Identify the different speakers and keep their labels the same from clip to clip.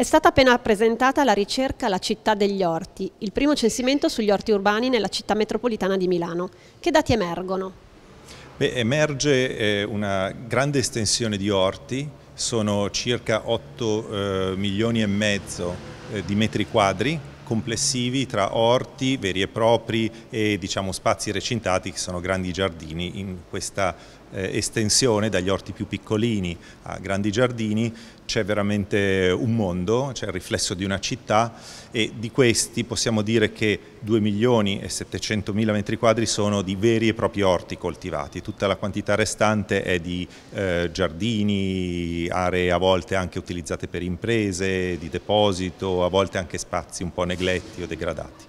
Speaker 1: È stata appena presentata la ricerca La città degli orti, il primo censimento sugli orti urbani nella città metropolitana di Milano. Che dati emergono?
Speaker 2: Beh, emerge eh, una grande estensione di orti, sono circa 8 eh, milioni e mezzo eh, di metri quadri complessivi tra orti veri e propri e diciamo spazi recintati che sono grandi giardini in questa città eh, estensione, dagli orti più piccolini a grandi giardini, c'è veramente un mondo, c'è il riflesso di una città e di questi possiamo dire che 2 milioni e 700 mila metri quadri sono di veri e propri orti coltivati, tutta la quantità restante è di eh, giardini, aree a volte anche utilizzate per imprese, di deposito, a volte anche spazi un po' negletti o degradati.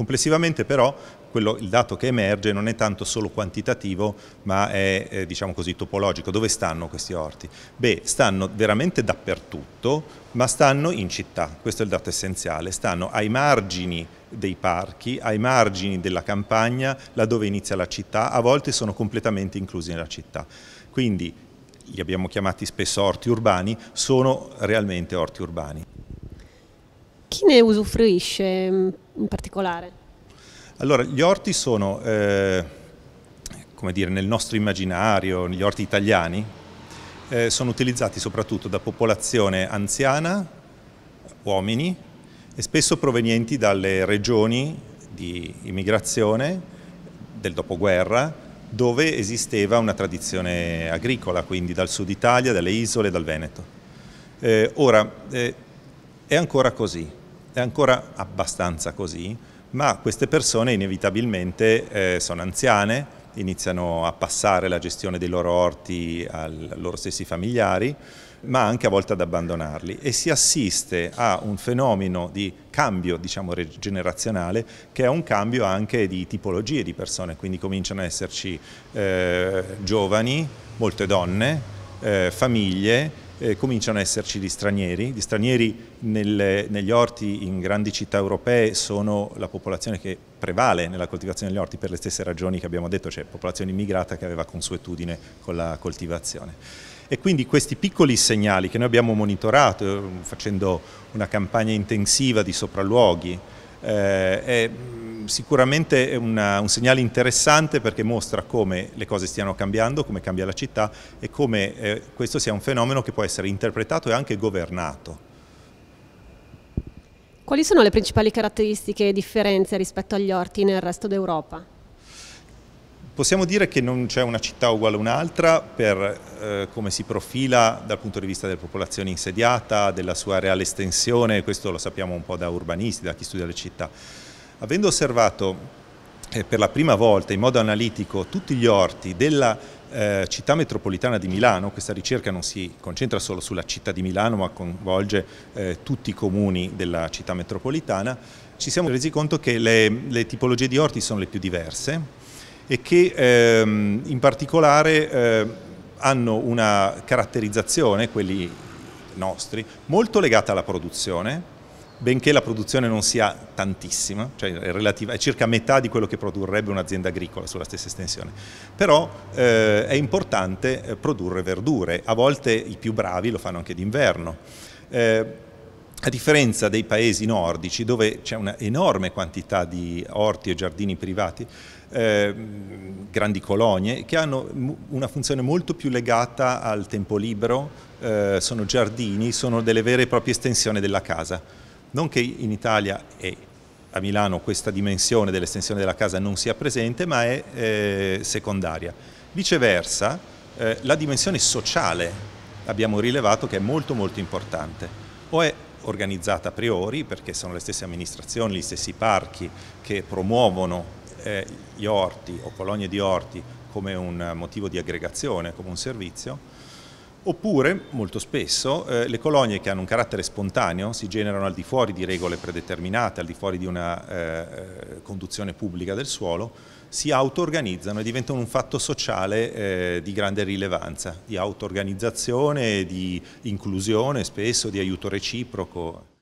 Speaker 2: Complessivamente però quello, il dato che emerge non è tanto solo quantitativo ma è eh, diciamo così, topologico. Dove stanno questi orti? Beh, stanno veramente dappertutto ma stanno in città, questo è il dato essenziale, stanno ai margini dei parchi, ai margini della campagna, laddove inizia la città, a volte sono completamente inclusi nella città. Quindi li abbiamo chiamati spesso orti urbani, sono realmente orti urbani.
Speaker 1: Chi ne usufruisce? Mm, in particolare?
Speaker 2: Allora, gli orti sono, eh, come dire, nel nostro immaginario, gli orti italiani, eh, sono utilizzati soprattutto da popolazione anziana, uomini, e spesso provenienti dalle regioni di immigrazione del dopoguerra, dove esisteva una tradizione agricola, quindi dal sud Italia, dalle isole, dal Veneto. Eh, ora, eh, è ancora così è ancora abbastanza così, ma queste persone inevitabilmente eh, sono anziane, iniziano a passare la gestione dei loro orti ai loro stessi familiari, ma anche a volte ad abbandonarli e si assiste a un fenomeno di cambio diciamo, generazionale che è un cambio anche di tipologie di persone, quindi cominciano ad esserci eh, giovani, molte donne, eh, famiglie eh, cominciano ad esserci gli stranieri. Gli stranieri nel, negli orti in grandi città europee sono la popolazione che prevale nella coltivazione degli orti per le stesse ragioni che abbiamo detto, cioè popolazione immigrata che aveva consuetudine con la coltivazione e quindi questi piccoli segnali che noi abbiamo monitorato eh, facendo una campagna intensiva di sopralluoghi eh, è mm, sicuramente una, un segnale interessante perché mostra come le cose stiano cambiando, come cambia la città e come eh, questo sia un fenomeno che può essere interpretato e anche governato.
Speaker 1: Quali sono le principali caratteristiche e differenze rispetto agli orti nel resto d'Europa?
Speaker 2: Possiamo dire che non c'è una città uguale a un'altra per eh, come si profila dal punto di vista della popolazione insediata, della sua reale estensione, questo lo sappiamo un po' da urbanisti, da chi studia le città. Avendo osservato eh, per la prima volta in modo analitico tutti gli orti della eh, città metropolitana di Milano, questa ricerca non si concentra solo sulla città di Milano ma coinvolge eh, tutti i comuni della città metropolitana, ci siamo resi conto che le, le tipologie di orti sono le più diverse e che ehm, in particolare eh, hanno una caratterizzazione, quelli nostri, molto legata alla produzione, benché la produzione non sia tantissima, cioè è, relativa, è circa metà di quello che produrrebbe un'azienda agricola sulla stessa estensione, però eh, è importante eh, produrre verdure, a volte i più bravi lo fanno anche d'inverno. Eh, a differenza dei paesi nordici dove c'è un'enorme quantità di orti e giardini privati, eh, grandi colonie che hanno una funzione molto più legata al tempo libero, eh, sono giardini, sono delle vere e proprie estensioni della casa. Non che in Italia e a Milano questa dimensione dell'estensione della casa non sia presente, ma è eh, secondaria. Viceversa, eh, la dimensione sociale abbiamo rilevato che è molto molto importante o è organizzata a priori perché sono le stesse amministrazioni, gli stessi parchi che promuovono eh, gli orti o colonie di orti come un motivo di aggregazione, come un servizio, Oppure, molto spesso, eh, le colonie che hanno un carattere spontaneo si generano al di fuori di regole predeterminate, al di fuori di una eh, eh conduzione pubblica del suolo, si auto-organizzano e diventano un fatto sociale eh, di grande rilevanza, di auto-organizzazione, di inclusione spesso, di aiuto reciproco.